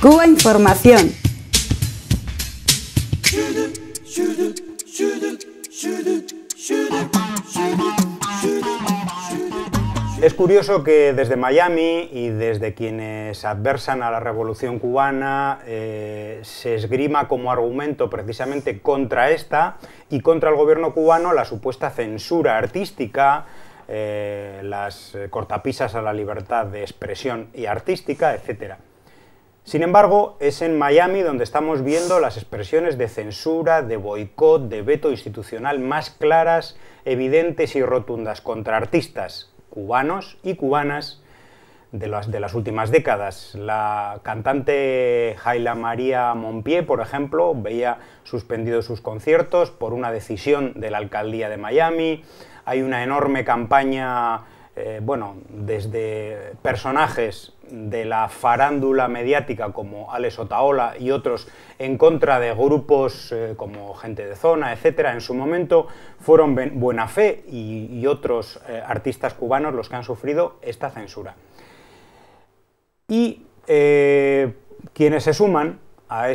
Cuba Información. Es curioso que desde Miami y desde quienes adversan a la revolución cubana eh, se esgrima como argumento precisamente contra esta y contra el gobierno cubano la supuesta censura artística, eh, las cortapisas a la libertad de expresión y artística, etcétera. Sin embargo, es en Miami donde estamos viendo las expresiones de censura, de boicot, de veto institucional más claras, evidentes y rotundas contra artistas cubanos y cubanas de las, últimas décadas. La cantante Jaila María Monpié, por ejemplo, veía suspendidos sus conciertos por una decisión de la alcaldía de Miami. Hay una enorme campaña eh, bueno, desde personajes de la farándula mediática como Alex Otaola y otros en contra de grupos eh, como Gente de Zona, etcétera, en su momento fueron Buena Fe y, otros eh, artistas cubanos los que han sufrido esta censura. Y quienes se suman a,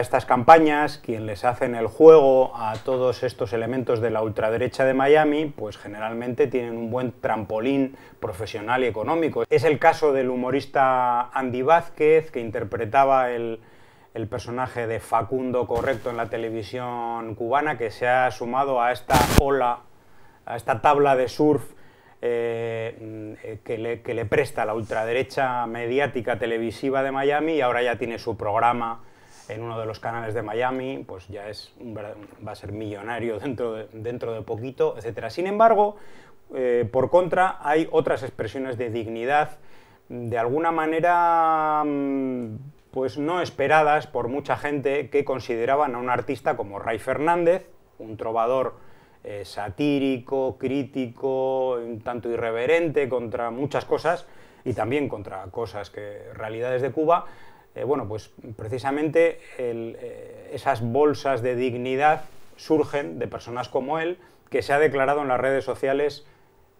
estas campañas, quien les hacen el juego a todos estos elementos de la ultraderecha de Miami, pues generalmente tienen un buen trampolín profesional y económico. Es el caso del humorista Andy Vázquez, que interpretaba el personaje de Facundo Correcto en la televisión cubana, que se ha sumado a esta ola, a esta tabla de surf eh, mm, eh, que, le, presta la ultraderecha mediática televisiva de Miami y ahora ya tiene su programa en uno de los canales de Miami, pues ya es va a ser millonario dentro de, dentro de poquito, etc. Sin embargo, eh, por contra, hay otras expresiones de dignidad de alguna manera mm, pues no esperadas por mucha gente que consideraban a un artista como Ray Fernández, un trovador eh, satírico, crítico, un tanto irreverente contra muchas cosas y también contra cosas que realidades de Cuba, eh, bueno, pues precisamente eh, esas bolsas de dignidad surgen de personas como él, que se ha declarado en las redes sociales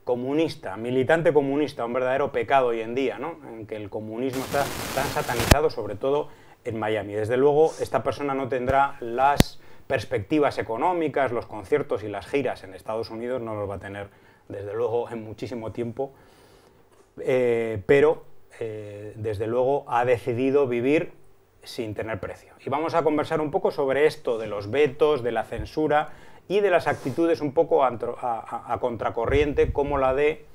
comunista, militante comunista, un verdadero pecado hoy en día, ¿no? En que el comunismo está tan satanizado, sobre todo en Miami. Desde luego, esta persona no tendrá las perspectivas económicas, los conciertos y las giras en Estados Unidos no los va a tener desde luego en muchísimo tiempo, eh, pero eh, desde luego ha decidido vivir sin tener precio. Y vamos a conversar un poco sobre esto de los vetos, de la censura y de las actitudes un poco a contracorriente como la de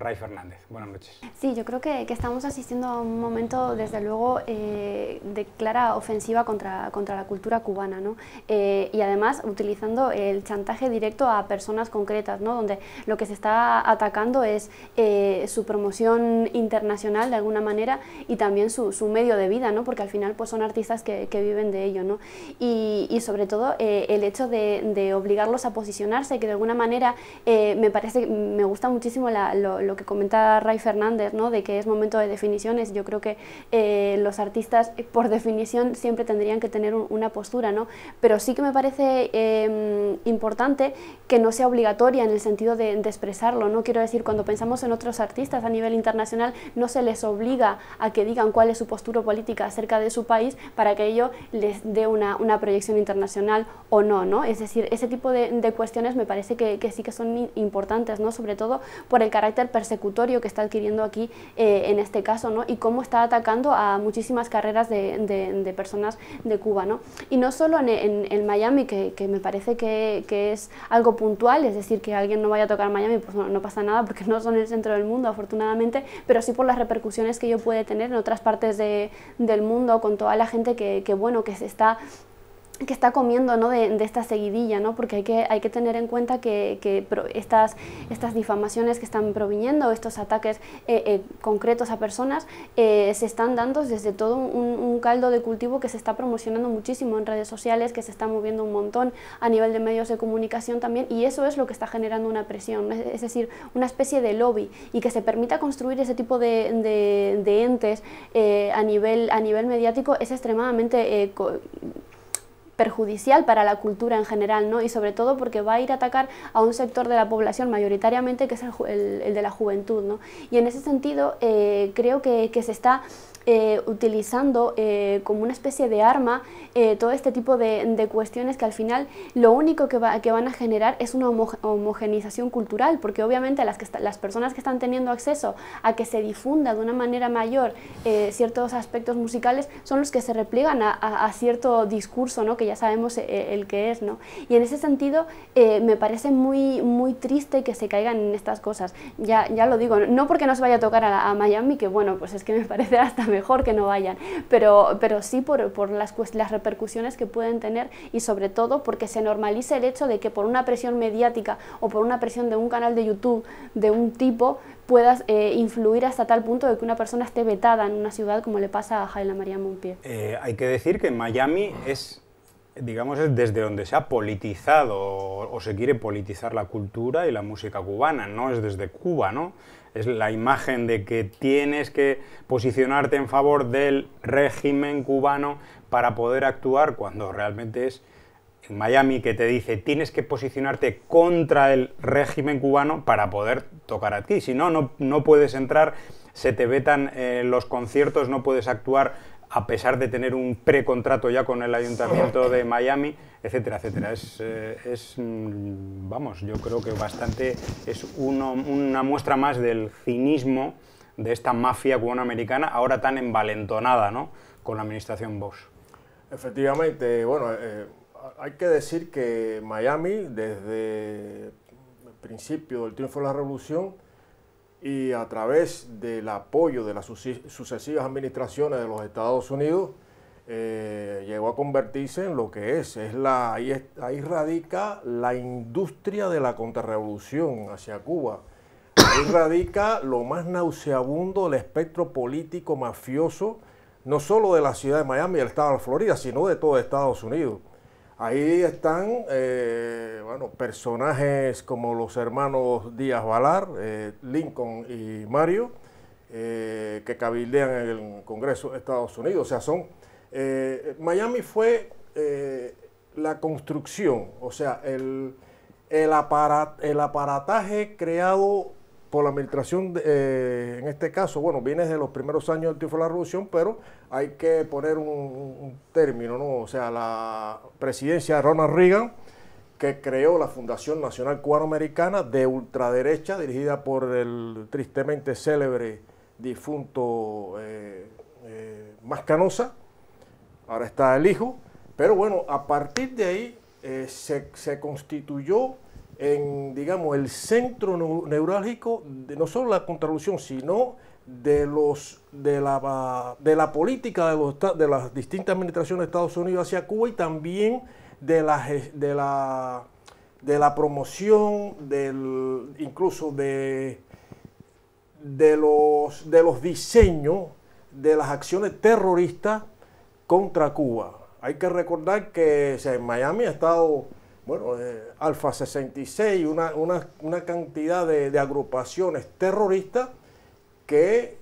Rai Fernández. Buenas noches. Sí, yo creo que, estamos asistiendo a un momento, desde luego, eh, de clara ofensiva contra, contra la cultura cubana, ¿no? Eh, y además utilizando el chantaje directo a personas concretas, ¿no? Donde lo que se está atacando es eh, su promoción internacional, de alguna manera, y también su, su, medio de vida, ¿no? Porque al final pues, son artistas que, que viven de ello, ¿no? Y, y sobre todo el hecho de, de, obligarlos a posicionarse, que de alguna manera me parece, me gusta muchísimo la, lo, lo que comentaba Ray Fernández, ¿no? de que es momento de definiciones. Yo creo que eh, los artistas, eh, por definición, siempre tendrían que tener una postura, ¿no? pero sí que me parece em, importante que no sea obligatoria en el sentido de, expresarlo. ¿no? Quiero decir, cuando pensamos en otros artistas a nivel internacional, no se les obliga a que digan cuál es su postura política acerca de su país para que ello les dé una, proyección internacional o no. ¿no? Es decir, ese tipo de, cuestiones me parece que, sí que son importantes, ¿no? sobre todo por el carácter personal, persecutorio que está adquiriendo aquí eh, en este caso, ¿no? Y cómo está atacando a muchísimas carreras de, personas de Cuba, ¿no? Y no solo en, Miami, que, me parece que, es algo puntual, es decir, que alguien no vaya a tocar Miami, pues no, pasa nada porque no son el centro del mundo, afortunadamente, pero sí por las repercusiones que ello puede tener en otras partes del mundo con toda la gente que bueno, que se está que está comiendo ¿no? de, esta seguidilla, ¿no? porque hay que, hay que tener en cuenta que, estas, estas difamaciones que están proviniendo, estos ataques eh, eh, concretos a personas, eh, se están dando desde todo un, caldo de cultivo que se está promocionando muchísimo en redes sociales, que se está moviendo un montón a nivel de medios de comunicación también, y eso es lo que está generando una presión, es, decir, una especie de lobby, y que se permita construir ese tipo de, de, de entes a, nivel, a nivel mediático es extremadamente perjudicial para la cultura en general, ¿no? Y sobre todo porque va a ir a atacar a un sector de la población mayoritariamente que es el, de la juventud, ¿no? Y en ese sentido eh, creo que se está eh, utilizando eh, como una especie de arma eh, todo este tipo de, cuestiones que al final lo único que, va, que van a generar es una homogenización cultural, porque obviamente las, que las personas que están teniendo acceso a que se difunda de una manera mayor ciertos aspectos musicales son los que se repliegan a, cierto discurso, ¿no? que ya sabemos el que es. ¿no? Y en ese sentido me parece muy, muy triste que se caigan en estas cosas. Ya, ya lo digo, no porque no se vaya a tocar a, Miami, que bueno, pues es que me parece hasta mejor que no vayan, pero, pero sí por, las, las repercusiones que pueden tener y sobre todo porque se normalice el hecho de que por una presión mediática o por una presión de un canal de YouTube de un tipo puedas eh, influir hasta tal punto de que una persona esté vetada en una ciudad como le pasa a Jaila María Montiel. Eh, hay que decir que Miami es digamos, desde donde se ha politizado o, o, se quiere politizar la cultura y la música cubana, no es desde Cuba, ¿no? es la imagen de que tienes que posicionarte en favor del régimen cubano para poder actuar cuando realmente es en Miami que te dice tienes que posicionarte contra el régimen cubano para poder tocar aquí, si no, no, puedes entrar, se te vetan eh, los conciertos, no puedes actuar a pesar de tener un precontrato ya con el Ayuntamiento de Miami, etcétera, etcétera. Es, eh, mm, vamos, yo creo que bastante, es una muestra más del cinismo de esta mafia cubanoamericana, ahora tan envalentonada ¿no? con la administración Bosch. Efectivamente, bueno, eh, hay que decir que Miami, desde el principio del triunfo de la revolución, y a través del apoyo de las sucesivas administraciones de los Estados Unidos, eh, llegó a convertirse en lo que es. es, la, ahí, radica la industria de la contrarrevolución hacia Cuba. Ahí radica lo más nauseabundo del espectro político mafioso, no solo de la ciudad de Miami y el estado de Florida, sino de todo Estados Unidos. Ahí están, eh, bueno, personajes como los hermanos Díaz Valar, eh, Lincoln y Mario, eh, que cabildean en el Congreso de Estados Unidos. O sea, son... Miami fue la construcción, o sea, el, el aparataje creado por la administración, eh, en este caso, bueno, viene de los primeros años del triunfo de la revolución, pero hay que poner un, término, ¿no? O sea, la presidencia de Ronald Reagan, que creó la Fundación Nacional Cubanoamericana de ultraderecha, dirigida por el tristemente célebre difunto eh, eh Mascanosa, ahora está el hijo, pero bueno, a partir de ahí eh, se constituyó en, digamos, el centro neurálgico de no solo la contrarrevolución, sino de los de la, de la política de, las distintas administraciones de Estados Unidos hacia Cuba y también de la de la de la promoción del incluso de de los de los diseños de las acciones terroristas contra Cuba. Hay que recordar que en Miami ha estado bueno, eh, Alfa 66, una, una cantidad de, agrupaciones terroristas que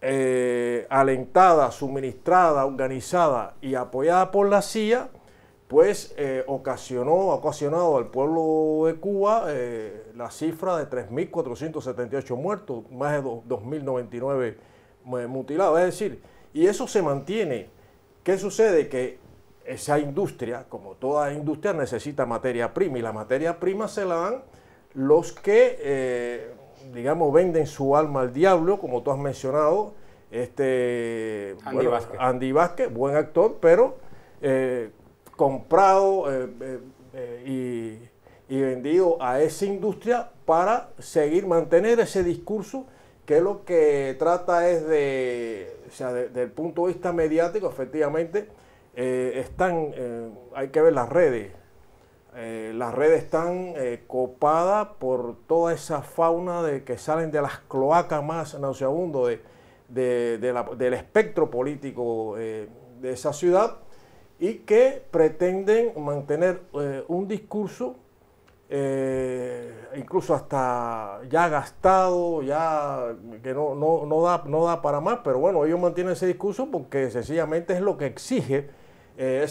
eh, alentada, suministrada, organizada y apoyada por la CIA, pues eh, ocasionó, ha ocasionado al pueblo de Cuba la cifra de 3.478 muertos, más de 2.099 mutilados. Es decir, y eso se mantiene. ¿Qué sucede? Que esa industria, como toda industria, necesita materia prima y la materia prima se la dan los que, eh, digamos, venden su alma al diablo, como tú has mencionado, este Andy, Vázquez. buen actor, pero eh, comprado eh, y, y vendido a esa industria para seguir, mantener ese discurso que lo que trata es de, o sea, desde el punto de vista mediático, efectivamente, eh, están, eh, hay que ver las redes, eh, las redes están copadas por toda esa fauna de, que salen de las cloacas más nauseabundo de, del espectro político de esa ciudad y que pretenden mantener un discurso incluso hasta ya gastado, ya que no, no, no, da, no da para más, pero bueno, ellos mantienen ese discurso porque sencillamente es lo que exige eh,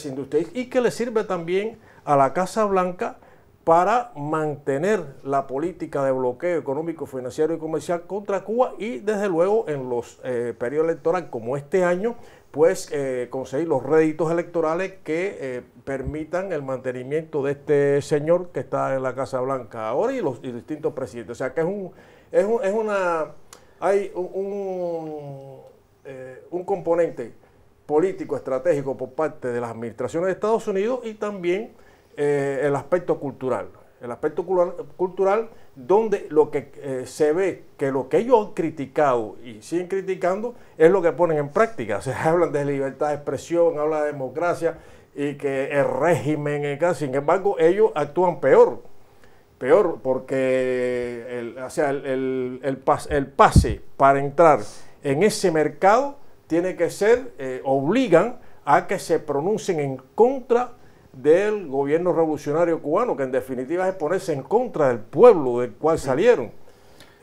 y que le sirve también a la Casa Blanca para mantener la política de bloqueo económico, financiero y comercial contra Cuba y desde luego en los eh, periodos electorales como este año, pues eh, conseguir los réditos electorales que permitan el mantenimiento de este señor que está en la Casa Blanca ahora y los distintos presidentes. O sea que es un, es, un, una, hay un, un, un componente político estratégico por parte de las administraciones de Estados Unidos y también eh, el aspecto cultural. El aspecto cultural donde lo que eh, se ve que lo que ellos han criticado y siguen criticando es lo que ponen en práctica. se hablan de libertad de expresión, hablan de democracia y que el régimen, sin embargo, ellos actúan peor. Peor porque el, el, el pase para entrar en ese mercado tiene que ser, eh, obligan a que se pronuncien en contra del gobierno revolucionario cubano, que en definitiva es ponerse en contra del pueblo del cual salieron.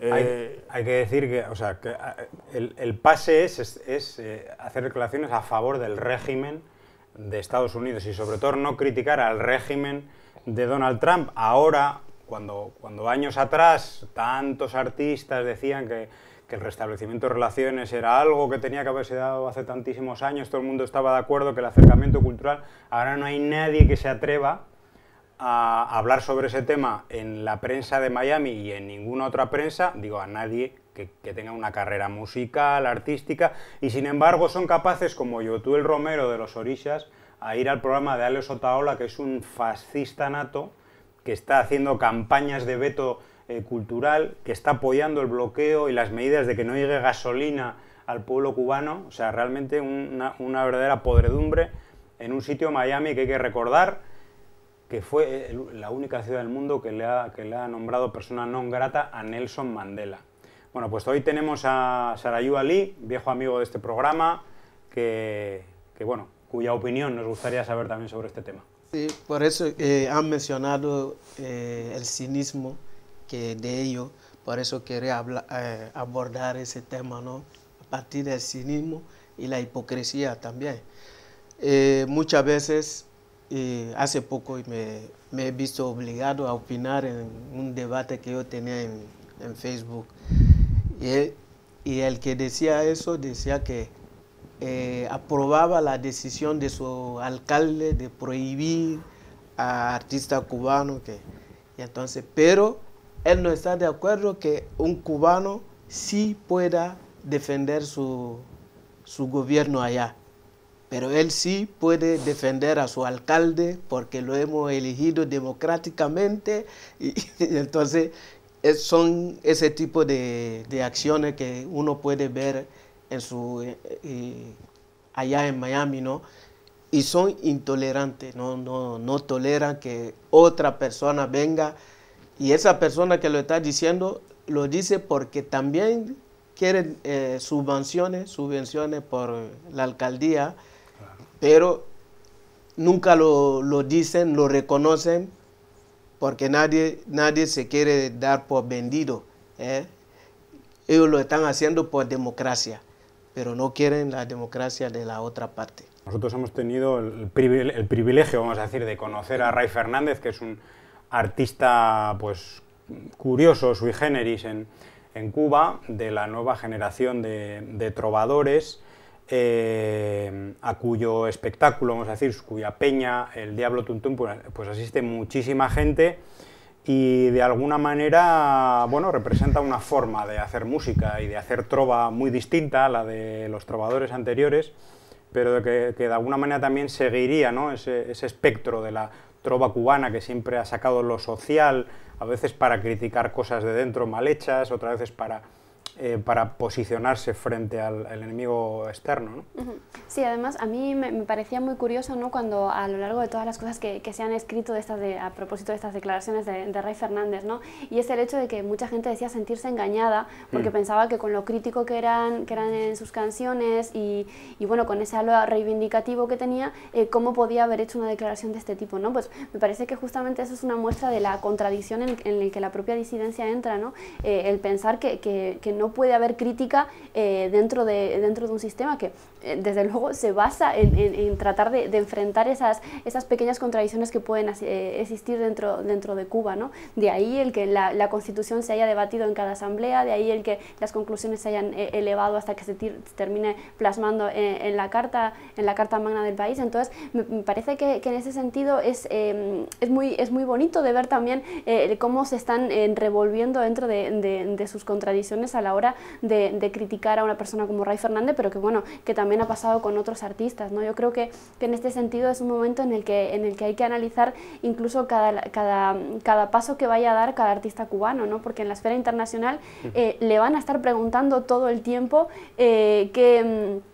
Eh, hay, que decir que, o sea, que ah, el, pase es, es, eh, hacer declaraciones a favor del régimen de Estados Unidos y sobre todo no criticar al régimen de Donald Trump. Ahora, cuando, cuando años atrás tantos artistas decían que que el restablecimiento de relaciones era algo que tenía que haberse dado hace tantísimos años, todo el mundo estaba de acuerdo que el acercamiento cultural, ahora no hay nadie que se atreva a hablar sobre ese tema en la prensa de Miami y en ninguna otra prensa, digo, a nadie que, tenga una carrera musical, artística, y sin embargo son capaces, como yo, tú el Romero de los Orishas, a ir al programa de Alex Otaola, que es un fascista nato, que está haciendo campañas de veto eh, cultural que está apoyando el bloqueo y las medidas de que no llegue gasolina al pueblo cubano, o sea, realmente una, verdadera podredumbre en un sitio Miami que hay que recordar que fue eh, la única ciudad del mundo que le ha, que le ha nombrado persona no grata a Nelson Mandela. Bueno, pues hoy tenemos a Sarayu Ali, viejo amigo de este programa, que, que bueno, cuya opinión nos gustaría saber también sobre este tema. Sí, por eso eh, han mencionado el cinismo que de ello. Por eso quería hablar, eh, abordar ese tema, ¿no? A partir del cinismo y la hipocresía también. Eh, muchas veces, hace poco me, me, he visto obligado a opinar en un debate que yo tenía en, Facebook. Y, y, el que decía eso decía que eh, aprobaba la decisión de su alcalde de prohibir a artistas cubanos. Que, y entonces, pero él no está de acuerdo que un cubano sí pueda defender su, gobierno allá. Pero él sí puede defender a su alcalde porque lo hemos elegido democráticamente. Y, entonces son ese tipo de, acciones que uno puede ver en su, eh, eh, allá en Miami, ¿no? Y son intolerantes, ¿no? No, no toleran que otra persona venga y esa persona que lo está diciendo lo dice porque también quieren eh, subvenciones, subvenciones por la alcaldía, pero nunca lo, lo, dicen, lo reconocen, porque nadie, nadie se quiere dar por vendido. ¿eh? Ellos lo están haciendo por democracia, pero no quieren la democracia de la otra parte. Nosotros hemos tenido el privilegio, vamos a decir, de conocer a Ray Fernández, que es un artista pues, curioso, sui generis, en, Cuba, de la nueva generación de, trovadores, eh, a cuyo espectáculo, vamos a decir, cuya peña, el Diablo Tuntún, pues, pues asiste muchísima gente y de alguna manera, bueno, representa una forma de hacer música y de hacer trova muy distinta a la de los trovadores anteriores, pero que, que de alguna manera también seguiría ¿no? ese, ese, espectro de la trova cubana que siempre ha sacado lo social, a veces para criticar cosas de dentro mal hechas, otras veces para eh, para posicionarse frente al, enemigo externo. ¿no? Sí, además a mí me, parecía muy curioso ¿no? cuando a lo largo de todas las cosas que, se han escrito de estas de, a propósito de estas declaraciones de, de, Rey Fernández, ¿no? y es el hecho de que mucha gente decía sentirse engañada porque mm. pensaba que con lo crítico que eran, que eran en sus canciones y, bueno, con ese halo reivindicativo que tenía, eh, cómo podía haber hecho una declaración de este tipo. ¿no? Pues me parece que justamente eso es una muestra de la contradicción en, la que la propia disidencia entra, ¿no? Eh, el pensar que, que, que no no puede haber crítica eh, dentro, de, dentro de un sistema que, eh, desde luego, se basa en, tratar de, enfrentar esas, esas pequeñas contradicciones que pueden eh, existir dentro, dentro de Cuba. ¿no? De ahí el que la, Constitución se haya debatido en cada asamblea, de ahí el que las conclusiones se hayan elevado hasta que se, termine plasmando en, la carta, en la Carta Magna del país. Entonces, me, parece que, en ese sentido es, em, es, muy, es muy bonito de ver también cómo se están revolviendo dentro de, de sus contradicciones a la hora de, criticar a una persona como Ray Fernández, pero que bueno, que también ha pasado con otros artistas, ¿no? Yo creo que, en este sentido es un momento en el que, en el que hay que analizar incluso cada, cada, cada paso que vaya a dar cada artista cubano, ¿no? Porque en la esfera internacional eh, le van a estar preguntando todo el tiempo eh, mm,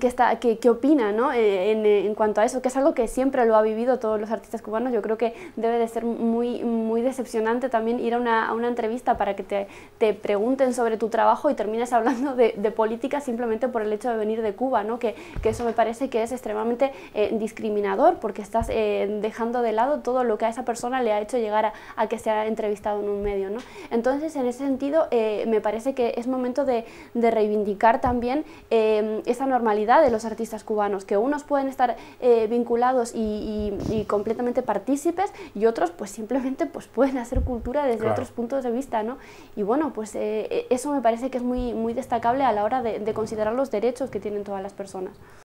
qué está, que, qué opina ¿no? Eh, en, eh, en, cuanto a eso, que es algo que siempre lo ha vivido todos los artistas cubanos. Yo creo que debe de ser muy, muy decepcionante también ir a una, a una entrevista para que te, te, pregunten sobre tu trabajo y termines hablando de, política simplemente por el hecho de venir de Cuba, ¿no? que, que eso me parece que es extremadamente eh, discriminador porque estás dejando de lado todo lo que a esa persona le ha hecho llegar a, que que sea entrevistado en un medio. ¿no? Entonces, en ese sentido, me parece que es momento de, de reivindicar también esa normalidad de los artistas cubanos, que unos pueden estar eh, vinculados y, completamente partícipes y otros pues simplemente pues, pueden hacer cultura desde otros puntos de vista. ¿no? Y bueno, pues eh, e, eso me parece que es muy, muy destacable a la hora de considerar los derechos que tienen todas las personas.